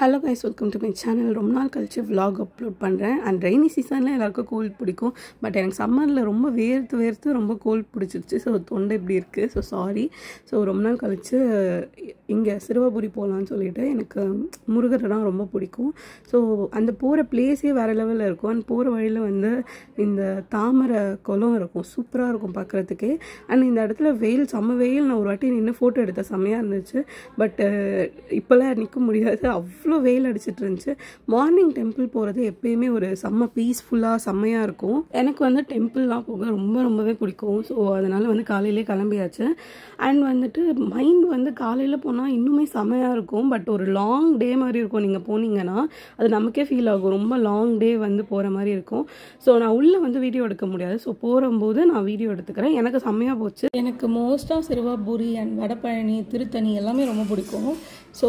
hello guys welcome to my channel ரொம்ப நாள் கழித்து விலாக் அப்லோட் பண்ணுறேன் அண்ட் ரெய்னி சீசனில் எல்லாருக்கும் கோல்ட் பிடிக்கும் பட் எனக்கு சம்மரில் ரொம்ப வேர்த்து வேர்த்து ரொம்ப கோல்ட் பிடிச்சிருச்சு ஸோ தொண்டை இப்படி இருக்குது ஸோ சாரி ஸோ ரொம்ப நாள் கழித்து இங்கே சிறுவபுரி போகலான்னு சொல்லிட்டு எனக்கு முருகர்லாம் ரொம்ப பிடிக்கும் ஸோ அந்த போகிற பிளேஸே வேறு லெவலில் இருக்கும் அண்ட் போகிற வழியில் வந்து இந்த தாமரை குளம் இருக்கும் சூப்பராக இருக்கும் பார்க்குறதுக்கே அண்ட் இந்த இடத்துல வெயில் செம்ம வெயில் நான் ஒரு வாட்டி நின்று ஃபோட்டோ எடுத்த செம்மையாக இருந்துச்சு பட் இப்போல்லாம் நிற்க முடியாது அவ்வளோ அவ்வளோ வெயில் அடிச்சிட்டு இருந்துச்சு மார்னிங் டெம்பிள் போகிறது எப்பயுமே ஒரு செம்ம பீஸ்ஃபுல்லாக செம்மையாக இருக்கும் எனக்கு வந்து டெம்பிள்லாம் போக ரொம்ப ரொம்பவே பிடிக்கும் ஸோ அதனால் வந்து காலையிலே கிளம்பியாச்சு அண்ட் வந்துட்டு மைண்ட் வந்து காலையில் போனால் இன்னுமே செம்மையாக இருக்கும் பட் ஒரு லாங் டே மாதிரி இருக்கும் நீங்கள் போனீங்கன்னா அது நமக்கே ஃபீல் ஆகும் ரொம்ப லாங் டே வந்து போகிற மாதிரி இருக்கும் ஸோ நான் உள்ளே வந்து வீடியோ எடுக்க முடியாது ஸோ போகும்போது நான் வீடியோ எடுத்துக்கிறேன் எனக்கு செம்மையாக போச்சு எனக்கு மோஸ்ட்டாக பூரி அண்ட் வடபழனி திருத்தணி எல்லாமே ரொம்ப பிடிக்கும் ஸோ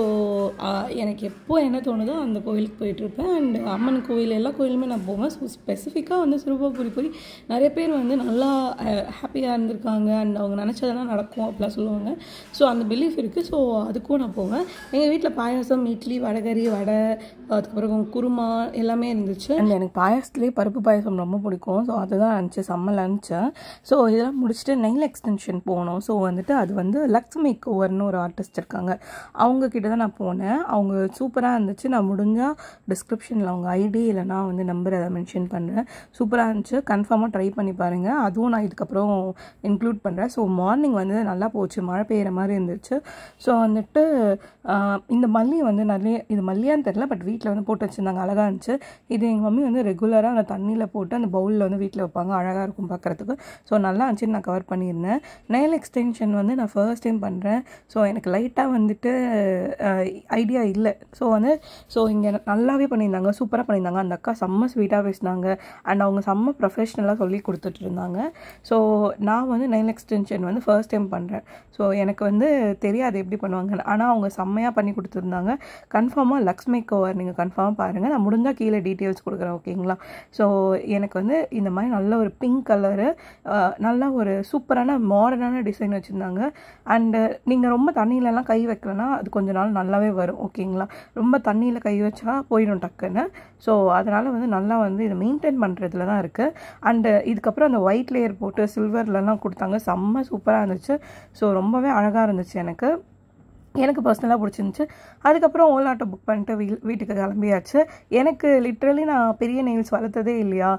எனக்கு எப்போ என்ன தோணுதோ அந்த கோயிலுக்கு போயிட்டுருப்பேன் அண்ட் அம்மன் கோயில் எல்லா கோயிலுமே நான் போவேன் ஸோ ஸ்பெசிஃபிக்காக வந்து சிறுபாபுரி போய் நிறைய பேர் வந்து நல்லா ஹாப்பியாக இருந்திருக்காங்க அண்ட் அவங்க நினச்சதெல்லாம் நடக்கும் அப்படிலாம் சொல்லுவாங்க ஸோ அந்த பிலீஃப் இருக்குது ஸோ அதுக்கும் நான் போவேன் எங்கள் வீட்டில் பாயாசம் இட்லி வடகறி வடை அதுக்கப்புறம் குருமா எல்லாமே இருந்துச்சு அண்ட் எனக்கு பாயாசத்துலேயே பருப்பு பாயாசம் ரொம்ப பிடிக்கும் ஸோ அதுதான் இருந்துச்சு செம்ம லஞ்சு ஸோ இதெல்லாம் முடிச்சுட்டு நெயில் எக்ஸ்டென்ஷன் போகணும் ஸோ வந்துட்டு அது வந்து லக்ஷ்மி கோவர்னு ஒரு ஆர்டிஸ்ட் இருக்காங்க அவங்க கிட்ட தான் நான் போனேன் அவங்க சூப்பராக இருந்துச்சு நான் முடிஞ்சால் டிஸ்கிரிப்ஷனில் அவங்க ஐடி இல்லைனா வந்து நம்பர் அதை மென்ஷன் பண்ணுறேன் சூப்பராக இருந்துச்சு கன்ஃபார்மாக ட்ரை பண்ணி பாருங்கள் அதுவும் நான் இதுக்கப்புறம் இன்க்ளூட் பண்ணுறேன் ஸோ மார்னிங் வந்து நல்லா போச்சு மழை பெய்கிற மாதிரி இருந்துச்சு ஸோ வந்துட்டு இந்த மல்லி வந்து நிறைய இது மல்லியான்னு தெரில பட் வீட்டில் வந்து போட்டு வச்சுருந்தாங்க அழகாக இருந்துச்சு இது எங்கள் மம்மி வந்து ரெகுலராக அந்த தண்ணியில் போட்டு அந்த பவுலில் வந்து வீட்டில் வைப்பாங்க அழகாக இருக்கும் பார்க்குறதுக்கு ஸோ நல்லா இருந்துச்சுன்னு நான் கவர் பண்ணியிருந்தேன் நெயில் எக்ஸ்டென்ஷன் வந்து நான் ஃபர்ஸ்ட் டைம் பண்ணுறேன் ஸோ எனக்கு லைட்டாக வந்துட்டு ஐடியா இல்லை ஸோ வந்து ஸோ இங்கே நல்லாவே பண்ணியிருந்தாங்க சூப்பராக பண்ணியிருந்தாங்க அந்த அக்கா செம்ம ஸ்வீட்டாக பேசினாங்க அண்ட் அவங்க செம்ம ப்ரொஃபஷ்னலாக சொல்லி கொடுத்துட்டு இருந்தாங்க ஸோ நான் வந்து நெயில் எக்ஸ்டென்ஷன் வந்து ஃபர்ஸ்ட் டைம் பண்ணுறேன் ஸோ எனக்கு வந்து தெரியாது எப்படி பண்ணுவாங்கன்னு ஆனால் அவங்க செம்மையாக பண்ணி கொடுத்துருந்தாங்க கன்ஃபார்மாக லக்ஷ்மி கோவர் நீங்கள் கன்ஃபார்மாக பாருங்கள் நான் முடிஞ்சால் கீழே டீட்டெயில்ஸ் கொடுக்குறேன் ஓகேங்களா ஸோ எனக்கு வந்து இந்த மாதிரி நல்ல ஒரு பிங்க் கலரு நல்லா ஒரு சூப்பரான மாடர்னான டிசைன் வச்சுருந்தாங்க அண்டு நீங்கள் ரொம்ப தண்ணியிலலாம் கை வைக்கலன்னா அது கொஞ்சம் கொஞ்ச நாள் நல்லாவே வரும் ஓகேங்களா ரொம்ப தண்ணியில் கை வச்சா போயிடும் டக்குன்னு ஸோ அதனால் வந்து நல்லா வந்து இதை மெயின்டைன் பண்ணுறதுல தான் இருக்குது அண்டு இதுக்கப்புறம் அந்த ஒயிட் லேயர் போட்டு சில்வர்லலாம் கொடுத்தாங்க செம்ம சூப்பராக இருந்துச்சு ஸோ ரொம்பவே அழகாக இருந்துச்சு எனக்கு எனக்கு பர்சனலாக பிடிச்சிருந்துச்சி அதுக்கப்புறம் ஓல் ஆட்டோ புக் பண்ணிட்டு வீ வீட்டுக்கு கிளம்பியாச்சு எனக்கு லிட்ரலி நான் பெரிய நெயில்ஸ் வளர்த்ததே இல்லையா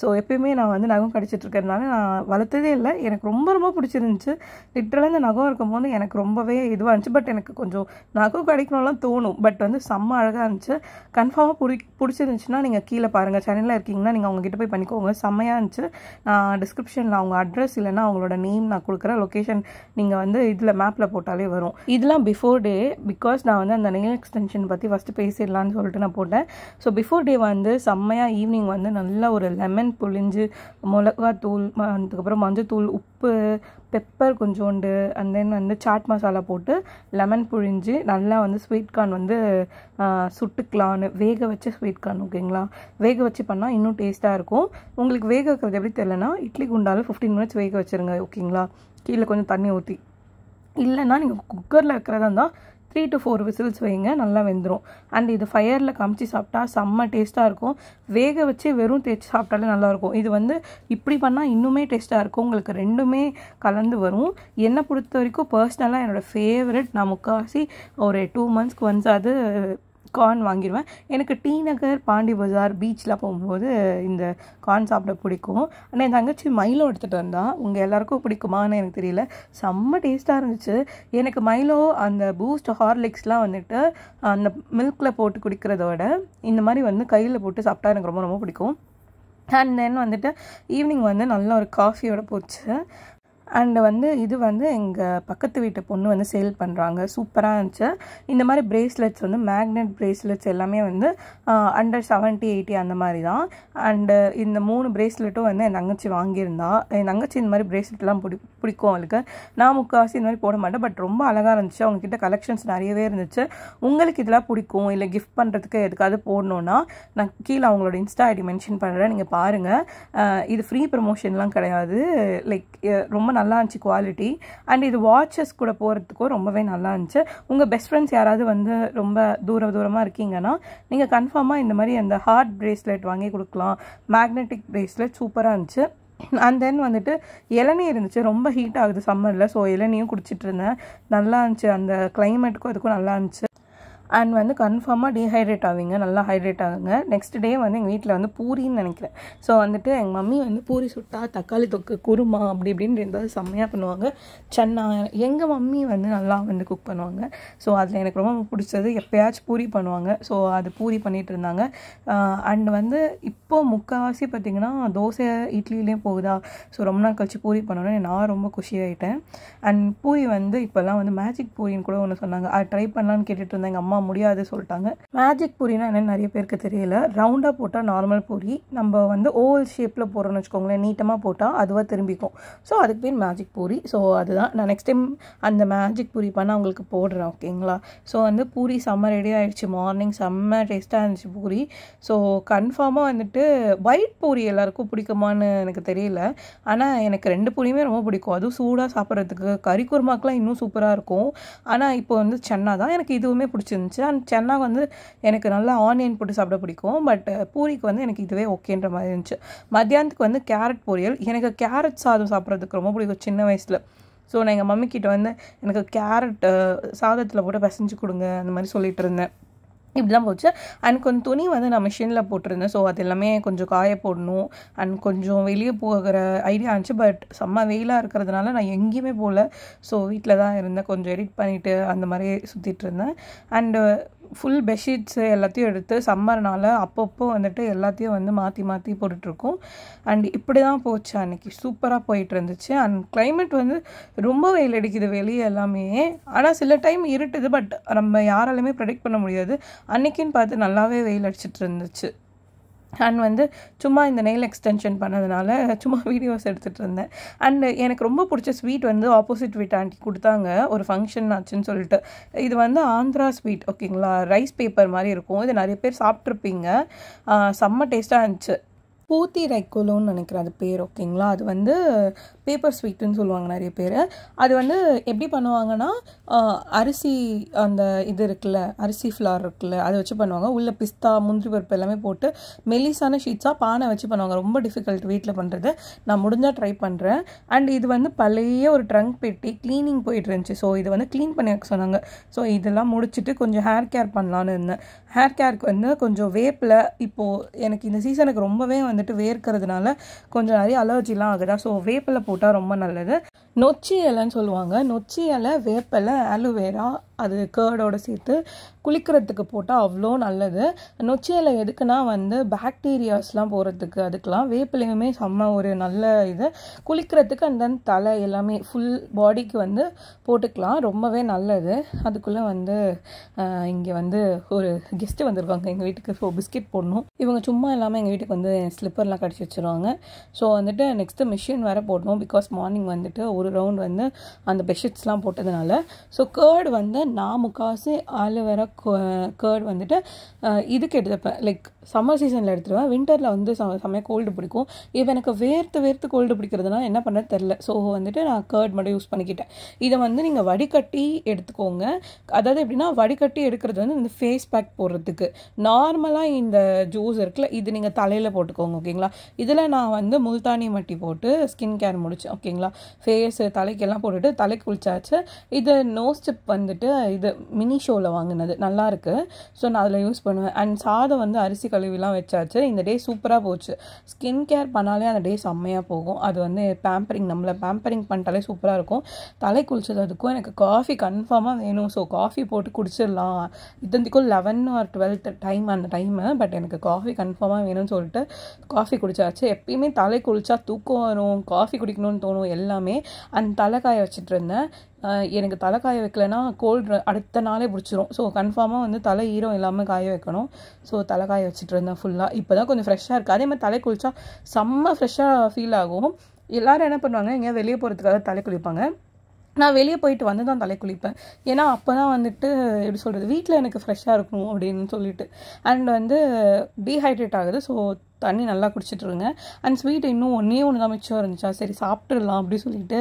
ஸோ எப்பயுமே நான் வந்து நகம் கடிச்சிட்ருக்கிறதுனால நான் வளர்த்ததே இல்லை எனக்கு ரொம்ப ரொம்ப பிடிச்சிருந்துச்சி லிட்ரலாக இந்த நகம் இருக்கும்போது எனக்கு ரொம்பவே இதுவாக இருந்துச்சு பட் எனக்கு கொஞ்சம் நகம் கடிக்கணும்லாம் தோணும் பட் வந்து செம்ம அழகாக இருந்துச்சு கன்ஃபார்மாக பிடி பிடிச்சிருந்துச்சுன்னா நீங்கள் கீழே பாருங்கள் சென்னையில் இருக்கீங்கன்னா நீங்கள் அவங்ககிட்ட போய் பண்ணிக்கோங்க செம்மையாக இருந்துச்சு நான் டிஸ்கிரிப்ஷனில் அவங்க அட்ரஸ் இல்லைன்னா அவங்களோட நேம் நான் கொடுக்குற லொக்கேஷன் நீங்கள் வந்து இதில் மேப்பில் போட்டாலே வரும் இதெல்லாம் பிஃபோர் டே பிகாஸ் நான் வந்து அந்த நெயில் எக்ஸ்டென்ஷன் பற்றி ஃபஸ்ட்டு பேசிடலான்னு சொல்லிட்டு நான் போட்டேன் ஸோ பிஃபோர் டே வந்து செம்மையாக ஈவினிங் வந்து நல்லா ஒரு லெமன் புளிஞ்சு மிளகாத்தூள் அதுக்கப்புறம் மஞ்சத்தூள் உப்பு பெப்பர் கொஞ்சோண்டு அண்ட் தென் வந்து சாட் மசாலா போட்டு லெமன் புழிஞ்சு நல்லா வந்து ஸ்வீட் கார்ன் வந்து சுட்டுக்கலான்னு வேக வச்சு ஸ்வீட் கார்ன் ஓகேங்களா வேக வச்சு பண்ணால் இன்னும் டேஸ்ட்டாக இருக்கும் உங்களுக்கு வேக வைக்கிறது எப்படி தெரிலனா இட்லி குண்டாலும் ஃபிஃப்டீன் மினிட்ஸ் வேக வச்சுருங்க ஓகேங்களா கீழே கொஞ்சம் தண்ணி ஊற்றி இல்லைன்னா நீங்கள் குக்கரில் வைக்கிறதா இருந்தால் த்ரீ டு ஃபோர் விசில்ஸ் வைங்க நல்லா வெந்துடும் அண்ட் இது ஃபயரில் காமிச்சு சாப்பிட்டா செம்ம டேஸ்ட்டாக இருக்கும் வேக வச்சு வெறும் தேய்ச்சி சாப்பிட்டாலே நல்லாயிருக்கும் இது வந்து இப்படி பண்ணால் இன்னுமே டேஸ்ட்டாக இருக்கும் உங்களுக்கு ரெண்டுமே கலந்து வரும் என்னை பொறுத்த வரைக்கும் பர்சனலாக என்னோடய ஃபேவரட் நான் முக்கால்வாசி ஒரு டூ மந்த்ஸ்க்கு ஒன்ஸ் அது கார்ன் வாங்கிடுவேன் எனக்கு டி நகர் பாண்டி பஜார் பீச்லாம் போகும்போது இந்த கார்ன் சாப்பிட பிடிக்கும் ஆனால் என் தங்கச்சி மைலோ எடுத்துகிட்டு வந்தால் உங்கள் எல்லாருக்கும் பிடிக்குமான்னு எனக்கு தெரியல செம்ம டேஸ்ட்டாக இருந்துச்சு எனக்கு மைலோ அந்த பூஸ்ட் ஹார்லிக்ஸ்லாம் வந்துட்டு அந்த மில்கில் போட்டு குடிக்கிறத விட இந்த மாதிரி வந்து கையில் போட்டு சாப்பிட்டா எனக்கு ரொம்ப ரொம்ப பிடிக்கும் அண்ட் தென் வந்துட்டு ஈவினிங் வந்து நல்ல ஒரு காஃபியோட போச்சு அண்டு வந்து இது வந்து எங்கள் பக்கத்து வீட்டு பொண்ணு வந்து சேல் பண்ணுறாங்க சூப்பராக இருந்துச்சு இந்த மாதிரி ப்ரேஸ்லெட்ஸ் வந்து மேக்னெட் பிரேஸ்லெட்ஸ் எல்லாமே வந்து அண்டர் செவன்ட்டி எயிட்டி அந்த மாதிரி தான் அண்டு இந்த மூணு பிரேஸ்லெட்டும் வந்து என் தங்கச்சி வாங்கியிருந்தா என் தங்கச்சி இந்த மாதிரி ப்ரேஸ்லெட்லாம் பிடி பிடிக்கும் அவளுக்கு நான் முக்கால்வாசி இந்த மாதிரி போட மாட்டேன் பட் ரொம்ப அழகாக இருந்துச்சு அவங்கக்கிட்ட கலெக்ஷன்ஸ் நிறையவே இருந்துச்சு உங்களுக்கு இதெல்லாம் பிடிக்கும் இல்லை கிஃப்ட் பண்ணுறதுக்கு எதுக்காவது போடணுன்னா நான் கீழே அவங்களோட இன்ஸ்டா ஐடி மென்ஷன் பண்ணுறேன் நீங்கள் பாருங்கள் இது ஃப்ரீ ப்ரமோஷன்லாம் கிடையாது லைக் ரொம்ப நல்லா இருந்துச்சு குவாலிட்டி அண்ட் இது வாட்சஸ் கூட போகிறதுக்கும் ரொம்பவே நல்லா இருந்துச்சு உங்கள் பெஸ்ட் ஃப்ரெண்ட்ஸ் யாராவது வந்து ரொம்ப தூர தூரமாக இருக்கீங்கன்னா நீங்கள் கன்ஃபார்மாக இந்த மாதிரி அந்த ஹார்ட் ப்ரேஸ்லெட் வாங்கி கொடுக்கலாம் மேக்னெட்டிக் ப்ரேஸ்லெட் சூப்பராக இருந்துச்சு அண்ட் தென் வந்துட்டு இளநீ இருந்துச்சு ரொம்ப ஹீட் ஆகுது சம்மரில் ஸோ இளநியும் குடிச்சிட்டு இருந்தேன் நல்லா இருந்துச்சு அந்த கிளைமேட்டுக்கும் அதுக்கும் நல்லா இருந்துச்சு அண்ட் வந்து கன்ஃபார்மாக டீஹைட்ரேட் ஆவீங்க நல்லா ஹைட்ரேட் ஆகுங்க நெக்ஸ்ட் டே வந்து எங்கள் வீட்டில் வந்து பூரின்னு நினைக்கிறேன் ஸோ வந்துட்டு எங்கள் மம்மி வந்து பூரி சுட்டா தக்காளி தொக்கு குருமா அப்படி இப்படின்னு இருந்தால் செம்மையாக பண்ணுவாங்க சென்னா எங்கள் மம்மி வந்து நல்லா வந்து குக் பண்ணுவாங்க ஸோ அதில் எனக்கு ரொம்ப பிடிச்சது எப்போயாச்சும் பூரி பண்ணுவாங்க ஸோ அது பூரி பண்ணிகிட்டு இருந்தாங்க அண்ட் வந்து இப்போது முக்கால்வாசி பார்த்திங்கன்னா தோசை இட்லிலேயும் போகுதா ஸோ ரொம்ப நாள் கழிச்சு பூரி பண்ணணும்னு நான் ரொம்ப குஷியாகிட்டேன் அண்ட் பூரி வந்து இப்போல்லாம் வந்து மேஜிக் பூரின்னு கூட ஒன்று சொன்னாங்க அது ட்ரை பண்ணலான்னு கேட்டுட்டு இருந்தேன் எங்கள் அம்மா முடியாது சொல்லிட்டாங்க மேஜிக் பூரினா என்னன்னு நிறைய பேருக்கு தெரியல ரவுண்டாக போட்டால் நார்மல் பூரி நம்ம வந்து ஓவல் ஷேப்பில் போகிறோன்னு வச்சுக்கோங்களேன் நீட்டமாக போட்டால் அதுவாக திரும்பிக்கும் ஸோ அதுக்கு பேர் மேஜிக் பூரி ஸோ அதுதான் நான் நெக்ஸ்ட் டைம் அந்த மேஜிக் பூரி பண்ணால் அவங்களுக்கு போடுறேன் ஓகேங்களா ஸோ வந்து பூரி செம்ம ரெடி ஆகிடுச்சு மார்னிங் செம்ம டேஸ்ட்டாக இருந்துச்சு பூரி ஸோ கன்ஃபார்மாக வந்துட்டு ஒயிட் பூரி எல்லாருக்கும் பிடிக்குமான்னு எனக்கு தெரியல ஆனால் எனக்கு ரெண்டு பூரியுமே ரொம்ப பிடிக்கும் அதுவும் சூடாக சாப்பிட்றதுக்கு கறி குருமாக்கெலாம் இன்னும் சூப்பராக இருக்கும் ஆனால் இப்போ வந்து சென்னா தான் எனக்கு இதுவுமே பிடிச்சிருந்துச்சு இருந்துச்சு அண்ட் சென்னா வந்து எனக்கு நல்லா ஆனியன் போட்டு சாப்பிட பிடிக்கும் பட் பூரிக்கு வந்து எனக்கு இதுவே ஓகேன்ற மாதிரி இருந்துச்சு மத்தியானத்துக்கு வந்து கேரட் பொரியல் எனக்கு கேரட் சாதம் சாப்பிட்றதுக்கு ரொம்ப பிடிக்கும் சின்ன வயசில் ஸோ நான் எங்கள் மம்மிக்கிட்ட வந்து எனக்கு கேரட் சாதத்தில் போட்டு பிசைஞ்சு கொடுங்க அந்த மாதிரி சொல்லிகிட்டு இருந்தேன் இப்படிலாம் போச்சு அண்ட் கொஞ்சம் துணி வந்து நான் மிஷினில் போட்டிருந்தேன் ஸோ அது எல்லாமே கொஞ்சம் காய போடணும் அண்ட் கொஞ்சம் வெளியே போகிற ஐடியா இருந்துச்சு பட் செம்ம வெயிலாக இருக்கிறதுனால நான் எங்கேயுமே போகல ஸோ வீட்டில் தான் இருந்தேன் கொஞ்சம் எடிட் பண்ணிவிட்டு அந்த மாதிரி சுற்றிட்டு இருந்தேன் அண்டு ஃபுல் பெட்ஷீட்ஸு எல்லாத்தையும் எடுத்து சம்மர்னால் அப்பப்போ வந்துட்டு எல்லாத்தையும் வந்து மாற்றி மாற்றி போட்டுட்ருக்கோம் அண்ட் இப்படி தான் போச்சு அன்றைக்கி சூப்பராக போயிட்டு இருந்துச்சு அண்ட் கிளைமேட் வந்து ரொம்ப வெயில் அடிக்குது வெளியே எல்லாமே ஆனால் சில டைம் இருட்டுது பட் நம்ம யாராலுமே ப்ரெடிக்ட் பண்ண முடியாது அன்றைக்கின்னு பார்த்து நல்லாவே வெயில் அடிச்சிட்டு இருந்துச்சு அண்ட் வந்து சும்மா இந்த நெயில் எக்ஸ்டென்ஷன் பண்ணதுனால சும்மா வீடியோஸ் எடுத்துகிட்டு இருந்தேன் அண்டு எனக்கு ரொம்ப பிடிச்ச ஸ்வீட் வந்து ஆப்போசிட் வீட் ஆண்டி கொடுத்தாங்க ஒரு ஃபங்க்ஷன் ஆச்சுன்னு சொல்லிட்டு இது வந்து ஆந்திரா ஸ்வீட் ஓகேங்களா ரைஸ் பேப்பர் மாதிரி இருக்கும் இது நிறைய பேர் சாப்பிட்ருப்பீங்க செம்ம டேஸ்ட்டாக இருந்துச்சு பூத்தி ரைக்கோலோன்னு நினைக்கிறேன் அது பேர் ஓகேங்களா அது வந்து பேப்பர் ஸ்வீட்டுன்னு சொல்லுவாங்க நிறைய பேர் அது வந்து எப்படி பண்ணுவாங்கன்னா அரிசி அந்த இது இருக்குல்ல அரிசி ஃப்ளார் இருக்குல்ல அதை வச்சு பண்ணுவாங்க உள்ளே பிஸ்தா முந்திரி பருப்பு எல்லாமே போட்டு மெலிசான ஷீட்ஸாக பானை வச்சு பண்ணுவாங்க ரொம்ப டிஃபிகல்ட் வீட்டில் பண்ணுறது நான் முடிஞ்சால் ட்ரை பண்ணுறேன் அண்ட் இது வந்து பழைய ஒரு ட்ரங்க் பெட்டி க்ளீனிங் போயிட்டு இருந்துச்சு ஸோ இது வந்து க்ளீன் பண்ணி வைக்க சொன்னாங்க ஸோ இதெல்லாம் முடிச்சுட்டு கொஞ்சம் ஹேர் கேர் பண்ணலான்னு இருந்தேன் ஹேர் கேருக்கு வந்து கொஞ்சம் வேப்பில் இப்போது எனக்கு இந்த சீசனுக்கு ரொம்பவே வந்து வந்துட்டு வேர்க்கிறதுனால கொஞ்சம் நிறைய அலர்ஜிலாம் ஆகுதா ஸோ வேப்பிலை போட்டால் ரொம்ப நல்லது நொச்சி இலைன்னு சொல்லுவாங்க நொச்சி இலை வேப்பிலை ஆலோவேரா அது கேர்டோடு சேர்த்து குளிக்கிறதுக்கு போட்டால் அவ்வளோ நல்லது நொச்சியில் எதுக்குன்னா வந்து பாக்டீரியாஸ்லாம் போகிறதுக்கு அதுக்கெலாம் வேப்பிலையுமே செம்ம ஒரு நல்ல இது குளிக்கிறதுக்கு அந்த தலை எல்லாமே ஃபுல் பாடிக்கு வந்து போட்டுக்கலாம் ரொம்பவே நல்லது அதுக்குள்ளே வந்து இங்கே வந்து ஒரு கெஸ்ட்டு வந்திருக்காங்க எங்கள் வீட்டுக்கு ஸோ பிஸ்கெட் போடணும் இவங்க சும்மா இல்லாமல் எங்கள் வீட்டுக்கு வந்து ஸ்லிப்பர்லாம் கடிச்சு வச்சுருவாங்க ஸோ வந்துட்டு நெக்ஸ்ட்டு மிஷின் வேறு போடணும் பிகாஸ் மார்னிங் வந்துட்டு ஒரு ரவுண்ட் வந்து அந்த பெட்ஷீட்ஸ்லாம் போட்டதுனால ஸோ கேர்டு வந்து நான் முக்காசு ஆலோவேரா கேர்ட் வந்துட்டு இதுக்கு எடுத்தப்ப லைக் சம்மர் சீசனில் எடுத்துருவேன் வின்டரில் வந்து செம செம்மையாக கோல்டு பிடிக்கும் இப்போ எனக்கு வேர்த்து வேர்த்து கோல்டு பிடிக்கிறதுனா என்ன பண்ண தெரில ஸோ வந்துட்டு நான் கேர்ட் மட்டும் யூஸ் பண்ணிக்கிட்டேன் இதை வந்து நீங்கள் வடிகட்டி எடுத்துக்கோங்க அதாவது எப்படின்னா வடிகட்டி எடுக்கிறது வந்து இந்த ஃபேஸ் பேக் போடுறதுக்கு நார்மலாக இந்த ஜூஸ் இருக்குல்ல இது நீங்கள் தலையில் போட்டுக்கோங்க ஓகேங்களா இதில் நான் வந்து முல்தானி மட்டி போட்டு ஸ்கின் கேர் முடித்தேன் ஓகேங்களா ஃபேஸு தலைக்கெல்லாம் போட்டுட்டு தலைக்கு குளிச்சாச்சு இது நோஸ் சிப் வந்துட்டு இது மினி ஷோவில் வாங்கினது நல்லாயிருக்கு ஸோ நான் அதில் யூஸ் பண்ணுவேன் அண்ட் சாதம் வந்து அரிசி கழுவிலாம் வச்சாச்சு இந்த டே சூப்பராக போச்சு ஸ்கின் கேர் பண்ணாலே அந்த டே செம்மையாக போகும் அது வந்து பேம்பரிங் நம்மளை பேம்பரிங் பண்ணிட்டாலே சூப்பராக இருக்கும் தலை குளிச்சதுக்கும் எனக்கு காஃபி கன்ஃபார்மாக வேணும் ஸோ காஃபி போட்டு குடிச்சிடலாம் இத்தனைக்கும் லெவன் ஆர் டுவெல்த் டைம் அந்த டைமு பட் எனக்கு காஃபி கன்ஃபார்மாக வேணும்னு சொல்லிட்டு காஃபி குடித்தாச்சு எப்பயுமே தலை குளிச்சா தூக்கம் வரும் காஃபி குடிக்கணும்னு தோணும் எல்லாமே அந்த தலைக்காய வச்சுட்டு இருந்தேன் எனக்கு தலை காய வைக்கலைன்னா கோல்டு அடுத்த நாளே பிடிச்சிரும் ஸோ கன்ஃபார்மாக வந்து தலை ஈரம் இல்லாமல் காய வைக்கணும் ஸோ தலை காய வச்சுட்டு இருந்தேன் ஃபுல்லாக இப்போ தான் கொஞ்சம் ஃப்ரெஷ்ஷாக இருக்குது அதே மாதிரி தலை குளிச்சா செம்ம ஃப்ரெஷ்ஷாக ஃபீல் ஆகும் எல்லோரும் என்ன பண்ணுவாங்க எங்கேயா வெளியே போகிறதுக்காக தலை குளிப்பாங்க நான் வெளியே போயிட்டு வந்து தான் தலை குளிப்பேன் ஏன்னா அப்போ தான் வந்துட்டு எப்படி சொல்கிறது வீட்டில் எனக்கு ஃப்ரெஷ்ஷாக இருக்கணும் அப்படின்னு சொல்லிட்டு அண்ட் வந்து டீஹைட்ரேட் ஆகுது ஸோ தண்ணி நல்லா குடிச்சிட்ருங்க அண்ட் ஸ்வீட் இன்னும் ஒன்றே ஒன்று தான் மிச்சம் இருந்துச்சா சரி சாப்பிட்டுடலாம் அப்படின்னு சொல்லிட்டு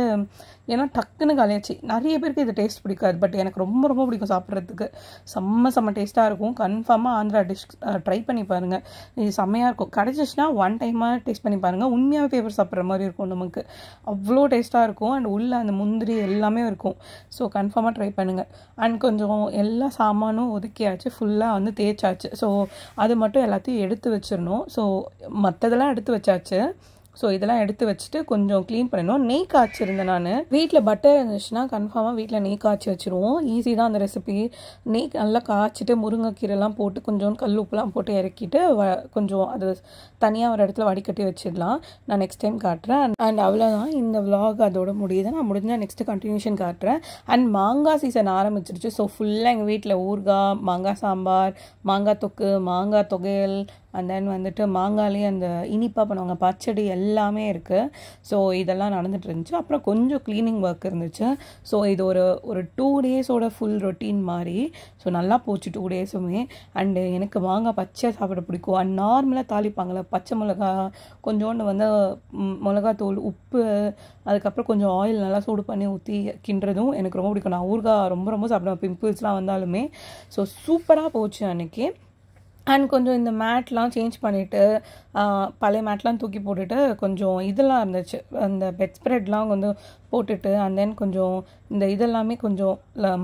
ஏன்னா டக்குன்னு காலியாச்சு நிறைய பேருக்கு இது டேஸ்ட் பிடிக்காது பட் எனக்கு ரொம்ப ரொம்ப பிடிக்கும் சாப்பிட்றதுக்கு செம்ம செம்ம டேஸ்ட்டாக இருக்கும் கன்ஃபார்மாக ஆந்திரா டிஷ் ட்ரை பண்ணி பாருங்கள் இது செம்மையாக இருக்கும் கிடச்சிச்சுன்னா ஒன் டைமாக டேஸ்ட் பண்ணி பாருங்கள் உண்மையாகவே ஃபேவர் சாப்பிட்ற மாதிரி இருக்கும் நமக்கு அவ்வளோ டேஸ்ட்டாக இருக்கும் அண்ட் உள்ளே அந்த முந்திரி எல்லாமே இருக்கும் ஸோ கன்ஃபார்மாக ட்ரை பண்ணுங்கள் அண்ட் கொஞ்சம் எல்லா சாமானும் ஒதுக்கியாச்சு ஃபுல்லாக வந்து தேய்ச்சாச்சு ஸோ அது மட்டும் எல்லாத்தையும் எடுத்து வச்சிடணும் ஸோ மற்றதெல்லாம் எடுத்து வச்சாச்சு ஸோ இதெல்லாம் எடுத்து வச்சுட்டு கொஞ்சம் க்ளீன் பண்ணணும் நெய் காய்ச்சிருந்தேன் நான் வீட்டில் பட்டர் இருந்துச்சுன்னா கன்ஃபார்மாக வீட்டில் நெய் காய்ச்சி வச்சுருவோம் ஈஸி தான் அந்த ரெசிபி நெய் நல்லா காய்ச்சிட்டு முருங்கைக்கீரைலாம் போட்டு கொஞ்சம் கல் உப்புலாம் போட்டு இறக்கிட்டு வ கொஞ்சம் அது தனியாக ஒரு இடத்துல வடிகட்டி வச்சிடலாம் நான் நெக்ஸ்ட் டைம் காட்டுறேன் அண்ட் அண்ட் அவ்வளோதான் இந்த விலாக் அதோட முடியுது நான் முடிஞ்சால் நெக்ஸ்ட்டு கண்டினியூஷன் காட்டுறேன் அண்ட் மாங்காய் சீசன் ஆரம்பிச்சிருச்சு ஸோ ஃபுல்லாக எங்கள் வீட்டில் ஊறுகாய் மாங்காய் சாம்பார் மாங்காய் தொக்கு மாங்காய் தொகையல் அண்ட் தென் வந்துட்டு மாங்காய்லேயே அந்த இனிப்பாக பண்ணுவாங்க பச்சடி எல்லாமே இருக்குது ஸோ இதெல்லாம் நடந்துட்டு இருந்துச்சு அப்புறம் கொஞ்சம் க்ளீனிங் ஒர்க் இருந்துச்சு ஸோ இது ஒரு ஒரு டூ டேஸோட ஃபுல் ரொட்டீன் மாதிரி ஸோ நல்லா போச்சு டூ டேஸுமே அண்டு எனக்கு மாங்காய் பச்சை சாப்பிட பிடிக்கும் அண்ட் நார்மலாக தாளிப்பாங்களே பச்சை மிளகா கொஞ்சோண்டு வந்து மிளகாத்தூள் உப்பு அதுக்கப்புறம் கொஞ்சம் ஆயில் நல்லா சூடு பண்ணி ஊற்றி கிண்டுறதும் எனக்கு ரொம்ப பிடிக்கும் நான் ஊறுகாய் ரொம்ப ரொம்ப சாப்பிடுவேன் பிம்பிள்ஸ்லாம் வந்தாலுமே ஸோ சூப்பராக போச்சு அன்றைக்கி அண்ட் கொஞ்சம் இந்த மேட்லாம் சேஞ்ச் பண்ணிவிட்டு பழைய மேட்லாம் தூக்கி போட்டுட்டு கொஞ்சம் இதெல்லாம் இருந்துச்சு அந்த பெட் ஸ்ப்ரெட்லாம் கொஞ்சம் போட்டுட்டு அண்ட் தென் கொஞ்சம் இந்த இதெல்லாமே கொஞ்சம்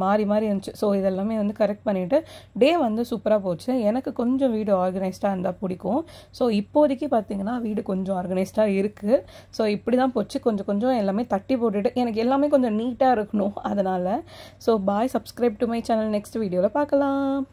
மாறி மாறி இருந்துச்சு ஸோ இதெல்லாமே வந்து கரெக்ட் பண்ணிவிட்டு டே வந்து சூப்பராக போச்சு எனக்கு கொஞ்சம் வீடு ஆர்கனைஸ்டாக இருந்தால் பிடிக்கும் ஸோ இப்போதைக்கு பார்த்திங்கன்னா வீடு கொஞ்சம் ஆர்கனைஸ்டாக இருக்குது ஸோ இப்படி தான் போச்சு கொஞ்சம் கொஞ்சம் எல்லாமே தட்டி போட்டுட்டு எனக்கு எல்லாமே கொஞ்சம் நீட்டாக இருக்கணும் அதனால் so bye subscribe to my channel next வீடியோவில் பார்க்கலாம்